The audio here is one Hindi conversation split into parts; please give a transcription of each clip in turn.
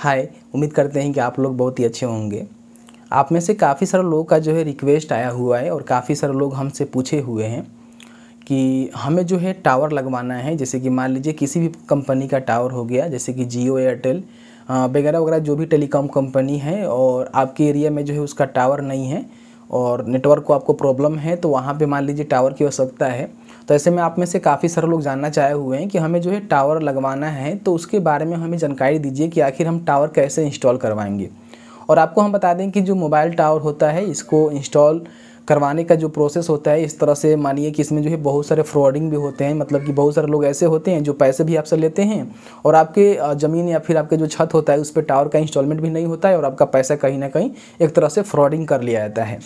हाय उम्मीद करते हैं कि आप लोग बहुत ही अच्छे होंगे आप में से काफ़ी सारे लोगों का जो है रिक्वेस्ट आया हुआ है और काफ़ी सारे लोग हमसे पूछे हुए हैं कि हमें जो है टावर लगवाना है जैसे कि मान लीजिए किसी भी कंपनी का टावर हो गया जैसे कि जियो एयरटेल वगैरह वगैरह जो भी टेलीकॉम कंपनी है और आपके एरिया में जो है उसका टावर नहीं है और नेटवर्क को आपको प्रॉब्लम है तो वहाँ पर मान लीजिए टावर की आवश्यकता है तो ऐसे में आप में से काफ़ी सारे लोग जानना चाहे हुए हैं कि हमें जो है टावर लगवाना है तो उसके बारे में हमें जानकारी दीजिए कि आखिर हम टावर कैसे इंस्टॉल करवाएंगे और आपको हम बता दें कि जो मोबाइल टावर होता है इसको इंस्टॉल करवाने का जो प्रोसेस होता है इस तरह से मानिए कि इसमें जो है बहुत सारे फ्रॉडिंग भी होते हैं मतलब कि बहुत सारे लोग ऐसे होते हैं जो पैसे भी आपसे लेते हैं और आपके ज़मीन या फिर आपके जो छत होता है उस पर टावर का इंस्टॉलमेंट भी नहीं होता है और आपका पैसा कहीं ना कहीं एक तरह से फ्रॉडिंग कर लिया जाता है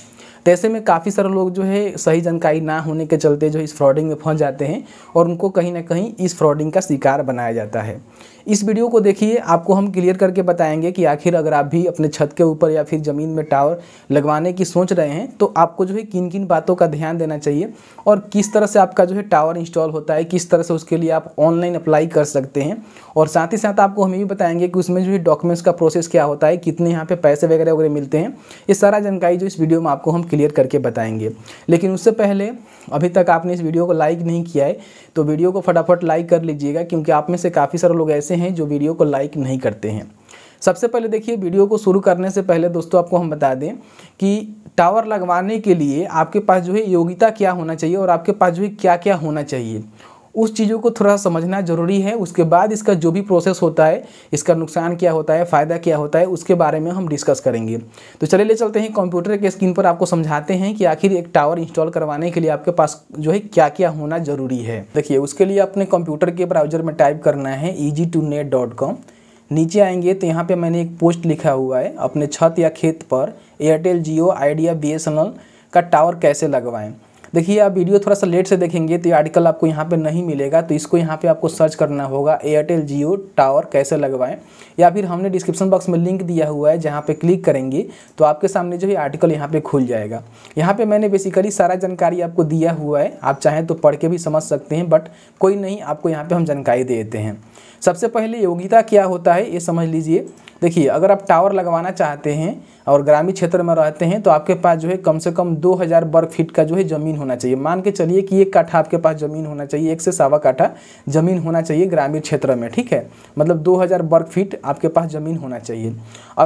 तो ऐसे में काफ़ी सारे लोग जो है सही जानकारी ना होने के चलते जो इस फ्रॉडिंग में फंस जाते हैं और उनको कहीं ना कहीं इस फ्रॉडिंग का शिकार बनाया जाता है इस वीडियो को देखिए आपको हम क्लियर करके बताएंगे कि आखिर अगर आप भी अपने छत के ऊपर या फिर ज़मीन में टावर लगवाने की सोच रहे हैं तो आपको जो है किन किन बातों का ध्यान देना चाहिए और किस तरह से आपका जो है टावर इंस्टॉल होता है किस तरह से उसके लिए आप ऑनलाइन अप्लाई कर सकते हैं और साथ ही साथ आपको हमें भी बताएंगे कि उसमें जो है डॉक्यूमेंट्स का प्रोसेस क्या होता है कितने यहाँ पे पैसे वगैरह वगैरह मिलते हैं ये सारा जानकारी जो इस वीडियो में आपको हम क्लियर करके बताएंगे लेकिन उससे पहले अभी तक आपने इस वीडियो को लाइक नहीं किया है तो वीडियो को फटाफट लाइक कर लीजिएगा क्योंकि आप में से काफ़ी सारे लोग ऐसे हैं जो वीडियो को लाइक नहीं करते हैं सबसे पहले देखिए वीडियो को शुरू करने से पहले दोस्तों आपको हम बता दें कि टावर लगवाने के लिए आपके पास जो है योग्यता क्या होना चाहिए और आपके पास जो है क्या क्या होना चाहिए उस चीज़ों को थोड़ा समझना ज़रूरी है उसके बाद इसका जो भी प्रोसेस होता है इसका नुकसान क्या होता है फ़ायदा क्या होता है उसके बारे में हम डिस्कस करेंगे तो चले ले चलते हैं कंप्यूटर के स्क्रीन पर आपको समझाते हैं कि आखिर एक टावर इंस्टॉल करवाने के लिए आपके पास जो है क्या क्या होना ज़रूरी है देखिए उसके लिए अपने कंप्यूटर के ब्राउजर में टाइप करना है E G two net dot com नीचे आएंगे तो यहाँ पे मैंने एक पोस्ट लिखा हुआ है अपने छत या खेत पर एयरटेल जियो आइडिया बी का टावर कैसे लगवाएं देखिए आप वीडियो थोड़ा सा लेट से देखेंगे तो ये आर्टिकल आपको यहाँ पर नहीं मिलेगा तो इसको यहाँ पर आपको सर्च करना होगा एयरटेल जियो टावर कैसे लगवाएं या फिर हमने डिस्क्रिप्शन बॉक्स में लिंक दिया हुआ है जहाँ पर क्लिक करेंगे तो आपके सामने जो है आर्टिकल यहाँ पर खुल जाएगा यहाँ पर मैंने बेसिकली सारा जानकारी आपको दिया हुआ है आप चाहें तो पढ़ के भी समझ सकते हैं बट कोई नहीं आपको यहाँ पर हम जानकारी देते हैं सबसे पहले योग्यता क्या होता है ये समझ लीजिए देखिए अगर आप टावर लगवाना चाहते हैं और ग्रामीण क्षेत्र में रहते हैं तो आपके पास जो है कम से कम 2000 वर्ग फीट का जो है ज़मीन होना चाहिए मान के चलिए कि एक काठा आपके पास ज़मीन होना चाहिए एक से सावा काठा ज़मीन होना चाहिए ग्रामीण क्षेत्र में ठीक है मतलब 2000 वर्ग फीट आपके पास ज़मीन होना चाहिए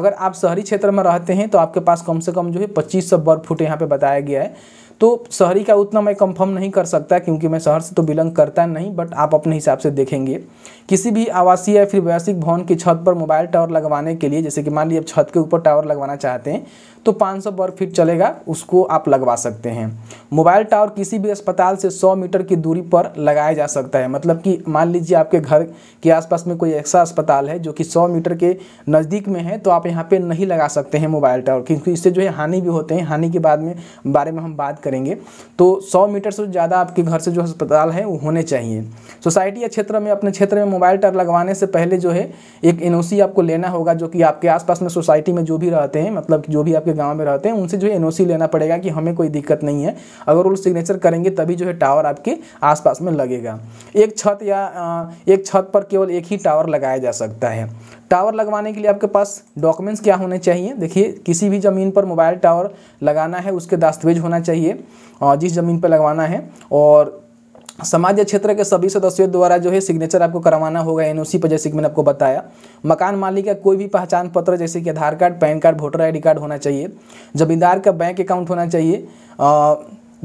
अगर आप शहरी क्षेत्र में रहते हैं तो आपके पास कम से कम जो है पच्चीस वर्ग फुट यहाँ पर बताया गया है तो शहरी का उतना मैं कंफर्म नहीं कर सकता क्योंकि मैं शहर से तो बिलोंग करता नहीं बट आप अपने हिसाब से देखेंगे किसी भी आवासीय या फिर व्यावसायिक भवन की छत पर मोबाइल टावर लगवाने के लिए जैसे कि मान लीजिए आप छत के ऊपर टावर लगवाना चाहते हैं तो 500 वर्ग फीट चलेगा उसको आप लगवा सकते हैं मोबाइल टावर किसी भी अस्पताल से 100 मीटर की दूरी पर लगाया जा सकता है मतलब कि मान लीजिए आपके घर के आसपास में कोई ऐसा अस्पताल है जो कि 100 मीटर के नज़दीक में है तो आप यहाँ पर नहीं लगा सकते हैं मोबाइल टावर क्योंकि इससे जो है हानि भी होते हैं हानि के बाद में बारे में हम बात करेंगे तो सौ मीटर से ज़्यादा आपके घर से जो अस्पताल है वो होने चाहिए सोसाइटी या क्षेत्र में अपने क्षेत्र में मोबाइल टावर लगवाने से पहले जो है एक एन आपको लेना होगा जो कि आपके आसपास में सोसाइटी में जो भी रहते हैं मतलब जो भी आपके गाँव में रहते हैं उनसे जो है एन लेना पड़ेगा कि हमें कोई दिक्कत नहीं है अगर वो सिग्नेचर करेंगे तभी जो है टावर आपके आसपास में लगेगा एक छत या एक छत पर केवल एक ही टावर लगाया जा सकता है टावर लगवाने के लिए आपके पास डॉक्यूमेंट्स क्या होने चाहिए देखिए किसी भी ज़मीन पर मोबाइल टावर लगाना है उसके दस्तावेज होना चाहिए और जिस ज़मीन पर लगवाना है और समाज क्षेत्र के सभी सदस्यों द्वारा जो है सिग्नेचर आपको करवाना होगा एनओसी पर जैसे कि मैंने आपको बताया मकान मालिक का कोई भी पहचान पत्र जैसे कि Aadhaar card PAN card voter ID card होना चाहिए जमींदार का बैंक अकाउंट होना चाहिए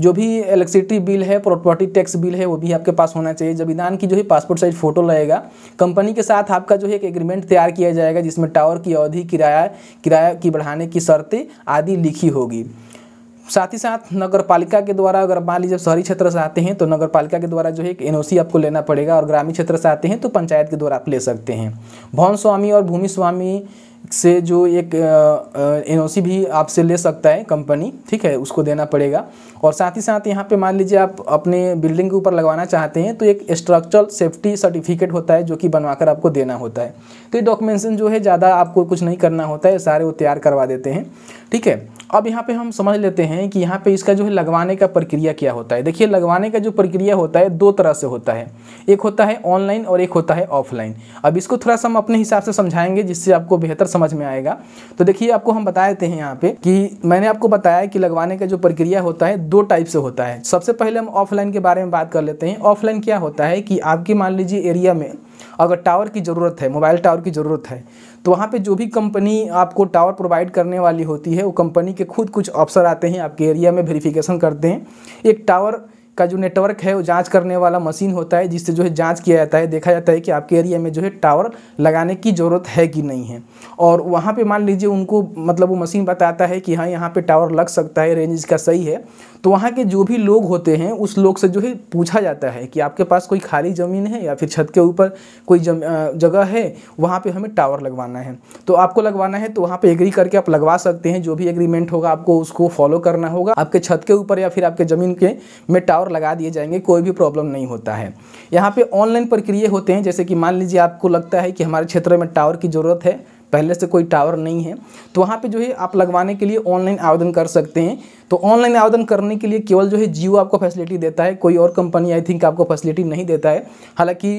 जो भी इलेक्ट्रिसिटी बिल है प्रॉपर्टी टैक्स बिल है वो भी आपके पास होना चाहिए जब ईदान की जो है पासपोर्ट साइज फ़ोटो लगेगा कंपनी के साथ आपका जो है एक एग्रीमेंट तैयार किया जाएगा जिसमें टावर की अवधि किराया किराया की बढ़ाने की शर्तें आदि लिखी होगी साथ ही साथ नगर पालिका के द्वारा अगर मान लीजिए शहरी क्षेत्र से आते हैं तो नगर पालिका के द्वारा जो है एक एनओसी आपको लेना पड़ेगा और ग्रामीण क्षेत्र से आते हैं तो पंचायत के द्वारा आप ले सकते हैं भवन स्वामी और भूमि स्वामी से जो एक एन भी आपसे ले सकता है कंपनी ठीक है उसको देना पड़ेगा और साथ ही साथ यहाँ पे मान लीजिए आप अपने बिल्डिंग के ऊपर लगवाना चाहते हैं तो एक स्ट्रक्चरल सेफ्टी सर्टिफिकेट होता है जो कि बनवाकर आपको देना होता है तो ये डॉक्यूमेंटेशन जो है ज़्यादा आपको कुछ नहीं करना होता है सारे वो तैयार करवा देते हैं ठीक है अब यहाँ पे हम समझ लेते हैं कि यहाँ पे इसका जो है लगवाने का प्रक्रिया क्या होता है देखिए लगवाने का जो प्रक्रिया होता है दो तरह से होता है एक होता है ऑनलाइन और एक होता है ऑफलाइन अब इसको थोड़ा सा हम अपने हिसाब से समझाएंगे जिससे आपको बेहतर समझ में आएगा तो देखिए आपको हम बता देते हैं यहाँ पे कि मैंने आपको बताया कि लगवाने का जो प्रक्रिया होता है दो टाइप से होता है सबसे पहले हम ऑफलाइन के बारे में बात कर लेते हैं ऑफलाइन क्या होता है कि आपके मान लीजिए एरिया में अगर टावर की ज़रूरत है मोबाइल टावर की ज़रूरत है तो वहाँ पे जो भी कंपनी आपको टावर प्रोवाइड करने वाली होती है वो कंपनी के खुद कुछ ऑफिसर आते हैं आपके एरिया में वेरिफिकेशन करते हैं एक टावर का जो नेटवर्क है वो जांच करने वाला मशीन होता है जिससे जो है जांच किया जाता है देखा जाता है कि आपके एरिया में जो है टावर लगाने की ज़रूरत है कि नहीं है और वहाँ पे मान लीजिए उनको मतलब वो मशीन बताता है कि हाँ यहाँ पे टावर लग सकता है रेंज इसका सही है तो वहाँ के जो भी लोग होते हैं उस लोग से जो है पूछा जाता है कि आपके पास कोई खाली ज़मीन है या फिर छत के ऊपर कोई जगह है वहाँ पर हमें टावर लगवाना है तो आपको लगवाना है तो वहाँ पर एग्री करके आप लगवा सकते हैं जो भी एग्रीमेंट होगा आपको उसको फॉलो करना होगा आपके छत के ऊपर या फिर आपके ज़मीन के में टावर लगा दिए जाएंगे कोई भी प्रॉब्लम नहीं होता है यहाँ पे ऑनलाइन प्रक्रिया होते हैं जैसे कि मान लीजिए आपको लगता है कि हमारे क्षेत्र में टावर की ज़रूरत है पहले से कोई टावर नहीं है तो वहाँ पे जो है आप लगवाने के लिए ऑनलाइन आवेदन कर सकते हैं तो ऑनलाइन आवेदन करने के लिए केवल जो है जियो आपको फैसिलिटी देता है कोई और कंपनी आई थिंक आपको फैसिलिटी नहीं देता है हालाँकि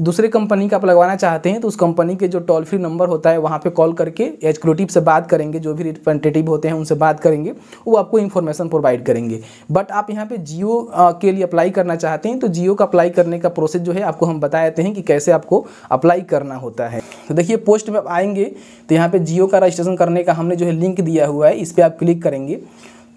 दूसरे कंपनी का आप लगवाना चाहते हैं तो उस कंपनी के जो टोल फ्री नंबर होता है वहाँ पे कॉल करके एक्सक्लूटिव से बात करेंगे जो भी रिप्रेजेंटेटिव होते हैं उनसे बात करेंगे वो आपको इन्फॉर्मेशन प्रोवाइड करेंगे बट आप यहाँ पे जियो के लिए अप्लाई करना चाहते हैं तो जियो का अप्लाई करने का प्रोसेस जो है आपको हम बता देते हैं कि कैसे आपको अप्लाई करना होता है तो देखिए पोस्ट में आप आएंगे तो यहाँ पर जियो का रजिस्ट्रेशन करने का हमने जो है लिंक दिया हुआ है इस पर आप क्लिक करेंगे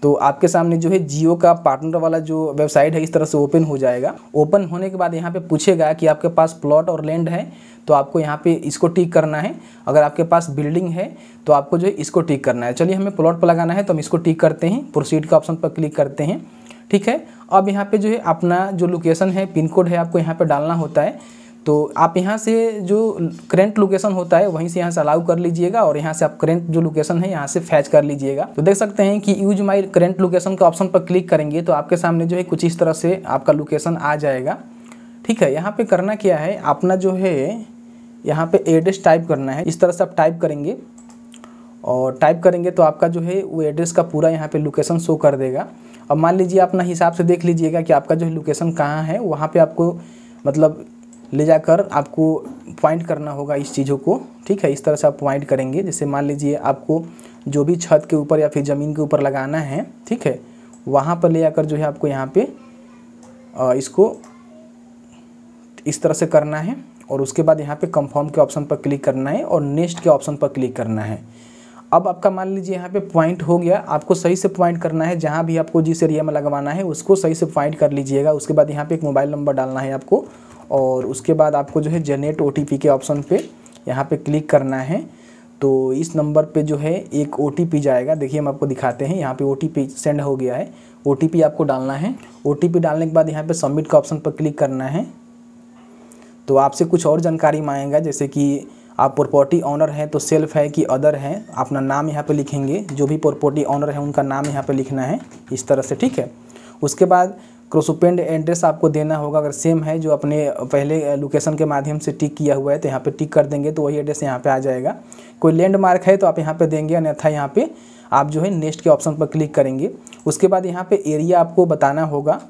तो आपके सामने जो है जियो का पार्टनर वाला जो वेबसाइट है इस तरह से ओपन हो जाएगा ओपन होने के बाद यहाँ पे पूछेगा कि आपके पास प्लॉट और लैंड है तो आपको यहाँ पे इसको टिक करना है अगर आपके पास बिल्डिंग है तो आपको जो है इसको टिक करना है चलिए हमें प्लॉट पर लगाना है तो हम इसको टिक करते हैं प्रोसीड का ऑप्शन पर क्लिक करते हैं ठीक है अब यहाँ पर जो है अपना जो लोकेशन है पिन कोड है आपको यहाँ पर डालना होता है तो आप यहाँ से जो करेंट लोकेशन होता है वहीं से यहाँ से अलाउ कर लीजिएगा और यहाँ से आप करेंट जो लोकेशन है यहाँ से फैच कर लीजिएगा तो देख सकते हैं कि यूज माई करेंट लोकेशन का ऑप्शन पर क्लिक करेंगे तो आपके सामने जो है कुछ इस तरह से आपका लोकेशन आ जाएगा ठीक है यहाँ पे करना क्या है अपना जो है यहाँ पे एड्रेस टाइप करना है इस तरह से आप टाइप करेंगे और टाइप करेंगे तो आपका जो है वो एड्रेस का पूरा यहाँ पे लोकेशन शो कर देगा अब मान लीजिए अपना हिसाब से देख लीजिएगा कि आपका जो है लोकेशन कहाँ है वहाँ पे आपको मतलब ले जाकर आपको पॉइंट करना होगा इस चीज़ों को ठीक है इस तरह से आप पॉइंट करेंगे जैसे मान लीजिए आपको जो भी छत के ऊपर या फिर ज़मीन के ऊपर लगाना है ठीक है वहाँ पर ले जाकर जो है आपको यहाँ पे इसको इस तरह से करना है और उसके बाद यहाँ पे कंफर्म के ऑप्शन पर क्लिक करना है और नेक्स्ट के ऑप्शन पर क्लिक करना है अब आपका मान लीजिए यहाँ पे पॉइंट हो गया आपको सही से पॉइंट करना है जहाँ भी आपको जिस एरिया में लगवाना है उसको सही से पॉइंट कर लीजिएगा उसके बाद यहाँ पे एक मोबाइल नंबर डालना है आपको और उसके बाद आपको जो है जनरेट ओ के ऑप्शन पर यहाँ पर क्लिक करना है तो इस नंबर पे जो है एक ओ जाएगा देखिए हम आपको दिखाते हैं यहाँ पे ओ सेंड हो गया है ओ आपको डालना है ओ डालने के बाद यहाँ पे सबमिट का ऑप्शन पर क्लिक करना है तो आपसे कुछ और जानकारी मांगेगा जैसे कि आप प्रॉपर्टी ऑनर हैं तो सेल्फ है कि अदर है अपना नाम यहाँ पे लिखेंगे जो भी प्रॉपर्टी ऑनर है उनका नाम यहाँ पर लिखना है इस तरह से ठीक है उसके बाद क्रोसोपेंड एड्रेस आपको देना होगा अगर सेम है जो अपने पहले लोकेशन के माध्यम से टिक किया हुआ है तो यहाँ पे टिक कर देंगे तो वही एड्रेस यहाँ पे आ जाएगा कोई लैंडमार्क है तो आप यहाँ पे देंगे अन्यथा यहाँ पे आप जो है नेक्स्ट के ऑप्शन पर क्लिक करेंगे उसके बाद यहाँ पे एरिया आपको बताना होगा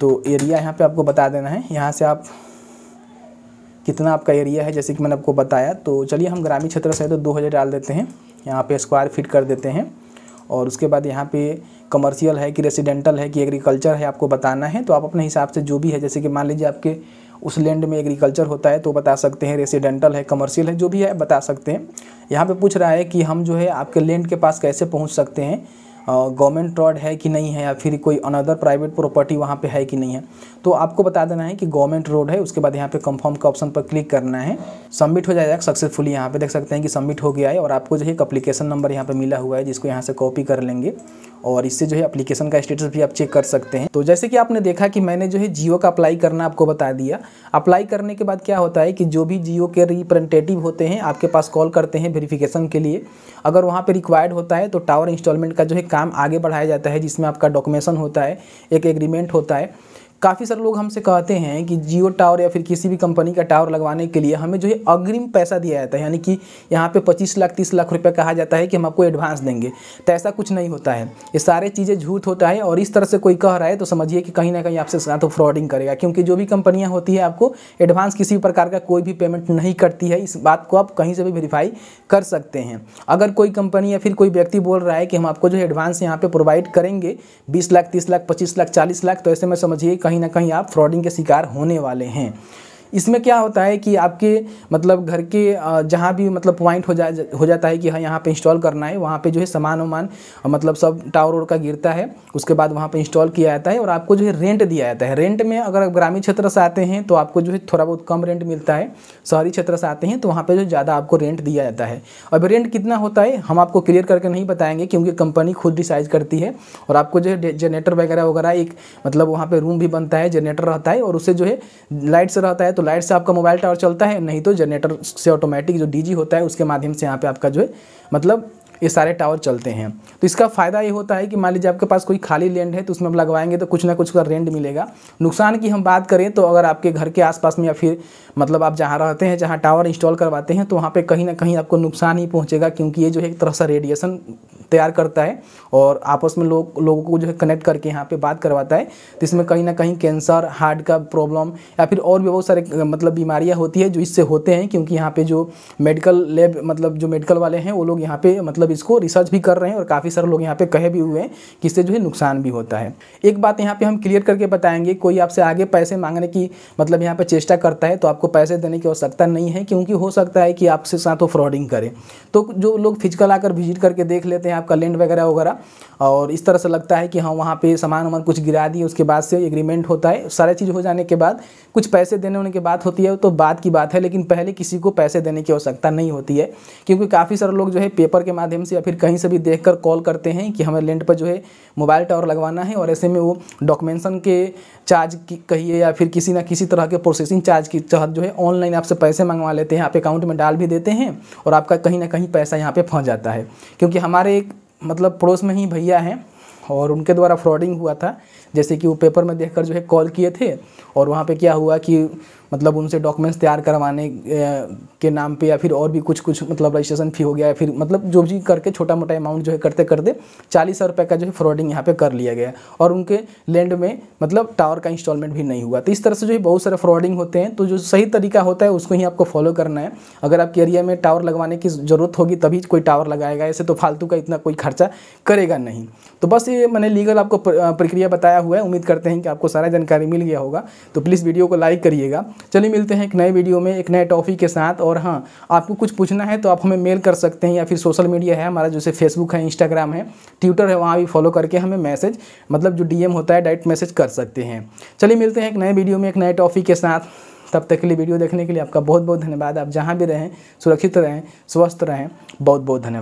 तो एरिया यहाँ पर आपको बता देना है यहाँ से आप कितना आपका एरिया है जैसे कि मैंने आपको बताया तो चलिए हम ग्रामीण क्षेत्र से तो दो हज़ार डाल देते हैं यहाँ पर स्क्वायर फीट कर देते हैं और उसके बाद यहाँ पे कमर्शियल है कि रेसिडेंटल है कि एग्रीकल्चर है आपको बताना है तो आप अपने हिसाब से जो भी है जैसे कि मान लीजिए आपके उस लैंड में एग्रीकल्चर होता है तो बता सकते हैं रेसिडेंटल है कमर्शियल है जो भी है बता सकते हैं यहाँ पे पूछ रहा है कि हम जो है आपके लैंड के पास कैसे पहुँच सकते हैं गवर्नमेंट रोड है कि नहीं है या फिर कोई अनदर प्राइवेट प्रॉपर्टी वहाँ पे है कि नहीं है तो आपको बता देना है कि गवर्नमेंट रोड है उसके बाद यहाँ पे कंफर्म के ऑप्शन पर क्लिक करना है सबमिट हो जाएगा सक्सेसफुली यहाँ पे देख सकते हैं कि सबमिट हो गया है और आपको जो है अप्लीकेशन नंबर यहाँ पर मिला हुआ है जिसको यहाँ से कॉपी कर लेंगे और इससे जो है अप्लीकेशन का स्टेटस भी आप चेक कर सकते हैं तो जैसे कि आपने देखा कि मैंने जो है जियो का अप्लाई करना आपको बता दिया अप्लाई करने के बाद क्या होता है कि जो भी जियो के रिप्रेजेंटेटिव होते हैं आपके पास कॉल करते हैं वेरिफिकेशन के लिए अगर वहाँ पर रिक्वायर्ड होता है तो टावर इंस्टॉलमेंट का जो है काम आगे बढ़ाया जाता है जिसमें आपका डॉक्यूमेशन होता है एक एग्रीमेंट होता है काफ़ी सारे लोग हमसे कहते हैं कि जियो टावर या फिर किसी भी कंपनी का टावर लगवाने के लिए हमें जो है अग्रिम पैसा दिया जाता है यानी कि यहाँ पे 25 लाख 30 लाख रुपए कहा जाता है कि हम आपको एडवांस देंगे तो ऐसा कुछ नहीं होता है ये सारे चीज़ें झूठ होता है और इस तरह से कोई कह रहा है तो समझिए कि कहीं ना कहीं आपसे साथ फ्रॉडिंग करेगा क्योंकि जो भी कंपनियाँ होती है आपको एडवांस किसी भी प्रकार का कोई भी पेमेंट नहीं करती है इस बात को आप कहीं से भी वेरीफाई कर सकते हैं अगर कोई कंपनी या फिर कोई व्यक्ति बोल रहा है कि हम आपको जो है एडवांस यहाँ पर प्रोवाइड करेंगे बीस लाख तीस लाख पच्चीस लाख चालीस लाख तो ऐसे में समझिए कहीं ना कहीं आप फ्रॉडिंग के शिकार होने वाले हैं इसमें क्या होता है कि आपके मतलब घर के जहाँ भी मतलब पॉइंट हो जा हो जाता है कि हाँ यहाँ पे इंस्टॉल करना है वहाँ पे जो है सामान वामान मतलब सब टावर वोर का गिरता है उसके बाद वहाँ पे इंस्टॉल किया जाता है और आपको जो है रेंट दिया जाता है रेंट में अगर आप ग्रामीण क्षेत्र से आते हैं तो आपको जो है थोड़ा बहुत कम रेंट मिलता है शहरी क्षेत्र से आते हैं तो वहाँ पर जो ज़्यादा आपको रेंट दिया जाता है अब रेंट कितना होता है हम आपको क्लियर करके नहीं बताएंगे क्योंकि कंपनी खुद डिसाइड करती है और आपको जो है जनरेटर वगैरह वगैरह एक मतलब वहाँ पर रूम भी बनता है जनरेटर रहता है और उसे जो है लाइट्स रहता है तो लाइट से आपका मोबाइल टावर चलता है नहीं तो जनरेटर से ऑटोमेटिक जो डी होता है उसके माध्यम से यहाँ पर आपका जो है मतलब ये सारे टावर चलते हैं तो इसका फ़ायदा ये होता है कि मान लीजिए आपके पास कोई खाली लैंड है तो उसमें आप लगवाएंगे तो कुछ ना कुछ का रेंट मिलेगा नुकसान की हम बात करें तो अगर आपके घर के आसपास में या फिर मतलब आप जहाँ रहते हैं जहाँ टावर इंस्टॉल करवाते हैं तो वहाँ पर कहीं ना कहीं आपको नुकसान ही पहुँचेगा क्योंकि ये जो है एक तरह सा रेडिएशन तैयार करता है और आपस में लोग लोगों को जो है कनेक्ट करके यहाँ पे बात करवाता है तो इसमें कहीं ना कहीं कैंसर हार्ट का प्रॉब्लम या फिर और भी बहुत सारे मतलब बीमारियाँ होती है जो इससे होते हैं क्योंकि यहाँ पे जो मेडिकल लैब मतलब जो मेडिकल वाले हैं वो लोग यहाँ पे मतलब इसको रिसर्च भी कर रहे हैं और काफ़ी सारे लोग यहाँ पे कहे भी हुए हैं कि इससे जो है नुकसान भी होता है एक बात यहाँ पर हम क्लियर करके बताएंगे कोई आपसे आगे पैसे मांगने की मतलब यहाँ पर चेष्टा करता है तो आपको पैसे देने की आवश्यकता नहीं है क्योंकि हो सकता है कि आपसे साथ वो फ्रॉडिंग करें तो जो लोग फिजिकल आकर विजिट करके देख लेते हैं आपका लैंड वगैरह वगैरह और इस तरह से लगता है कि हाँ वहाँ पे सामान वामान कुछ गिरा दिए उसके बाद से एग्रीमेंट होता है सारा चीज़ हो जाने के बाद कुछ पैसे देने होने की बात होती है तो बात की बात है लेकिन पहले किसी को पैसे देने की आवश्यकता नहीं होती है क्योंकि काफ़ी सारे लोग जो है पेपर के माध्यम से या फिर कहीं से भी देख कर कॉल करते हैं कि हमें लैंड पर जो है मोबाइल टावर लगवाना है और ऐसे में वो डॉक्यूमेंटेशन के चार्ज कहिए या फिर किसी ना किसी तरह के प्रोसेसिंग चार्ज की तहत जो है ऑनलाइन आपसे पैसे मंगवा लेते हैं आप अकाउंट में डाल भी देते हैं और आपका कहीं ना कहीं पैसा यहाँ पे फंस जाता है क्योंकि हमारे मतलब पड़ोस में ही भैया हैं और उनके द्वारा फ्रॉडिंग हुआ था जैसे कि वो पेपर में देखकर जो है कॉल किए थे और वहाँ पे क्या हुआ कि मतलब उनसे डॉक्यूमेंट्स तैयार करवाने के नाम पे या फिर और भी कुछ कुछ मतलब रजिस्ट्रेशन फ़ी हो गया या फिर मतलब जो भी करके छोटा मोटा अमाउंट जो है करते करते चालीस हज़ार रुपये का जो है फ्रॉडिंग यहाँ पे कर लिया गया और उनके लैंड में मतलब टावर का इंस्टॉलमेंट भी नहीं हुआ तो इस तरह से जो है बहुत सारे फ्रॉडिंग होते हैं तो जो सही तरीका होता है उसको ही आपको फॉलो करना है अगर आपके एरिया में टावर लगवाने की ज़रूरत होगी तभी कोई टावर लगाएगा ऐसे तो फालतू का इतना कोई खर्चा करेगा नहीं तो बस ये मैंने लीगल आपको प्रक्रिया बताया हुआ है उम्मीद करते हैं कि आपको सारा जानकारी मिल गया होगा तो प्लीज़ वीडियो को लाइक करिएगा चलिए मिलते हैं एक नए वीडियो में एक नए टॉपिक के साथ और हाँ आपको कुछ पूछना है तो आप हमें मेल कर सकते हैं या फिर सोशल मीडिया है हमारा जैसे फेसबुक है इंस्टाग्राम है ट्विटर है वहाँ भी फॉलो करके हमें मैसेज मतलब जो डी होता है डायरेक्ट मैसेज कर सकते हैं चलिए मिलते हैं एक नए वीडियो में एक नए टॉपिक के साथ तब तक के लिए वीडियो देखने के लिए आपका बहुत बहुत धन्यवाद आप जहाँ भी रहें सुरक्षित रहें स्वस्थ रहें बहुत बहुत धन्यवाद